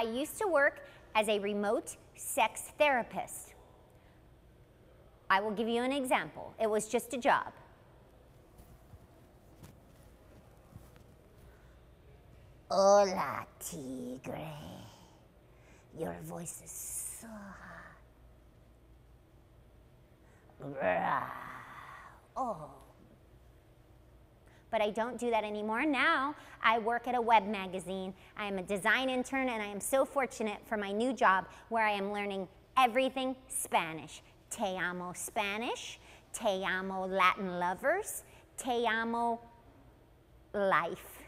I used to work as a remote sex therapist. I will give you an example. It was just a job. Hola, tigre. Your voice is so hot. Oh but I don't do that anymore. Now I work at a web magazine. I am a design intern, and I am so fortunate for my new job where I am learning everything Spanish. Te amo Spanish, te amo Latin lovers, te amo life.